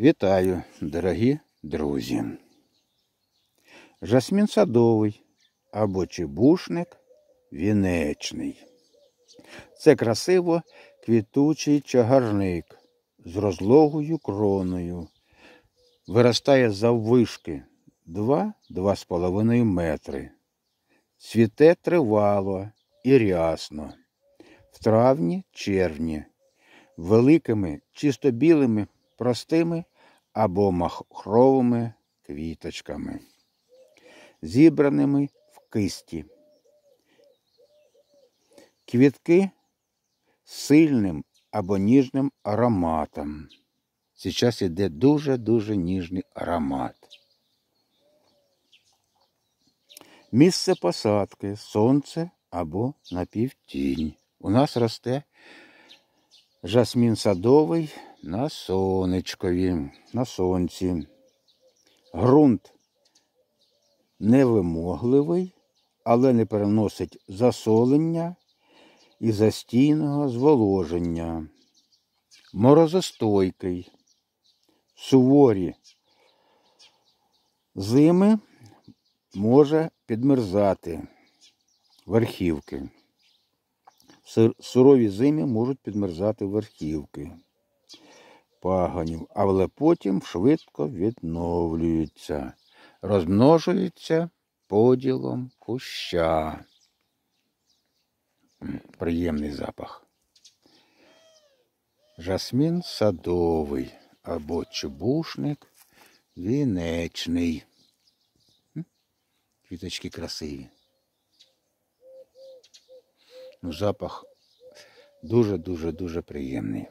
Вітаю, дорогі друзі. Жасмін садовий або чебушник вінечний. Це красиво квітучий чагарник з розлогою кроною. Виростає заввишки 2-2,5 метри. Цвіте тривало і рясно. В травні червні, великими, чисто білими, простими або махровими квіточками, зібраними в кисті. Квітки з сильним або ніжним ароматом. Зараз йде дуже-дуже ніжний аромат. Місце посадки, сонце або напівтінь. У нас росте жасмін садовий на сонечкові, на сонці. Грунт невимогливий, але не переносить засолення і застійного зволоження, морозостойкий, суворі зими може підмерзати верхівки. сурові зимі можуть підмерзати верхівки пагонів, але потім швидко відновлюються, розмножуються поділом куща. Приємний запах. Жасмін садовий або чебушник вінечний. Квіточки красиві. Ну, Запах дуже-дуже дуже приємний.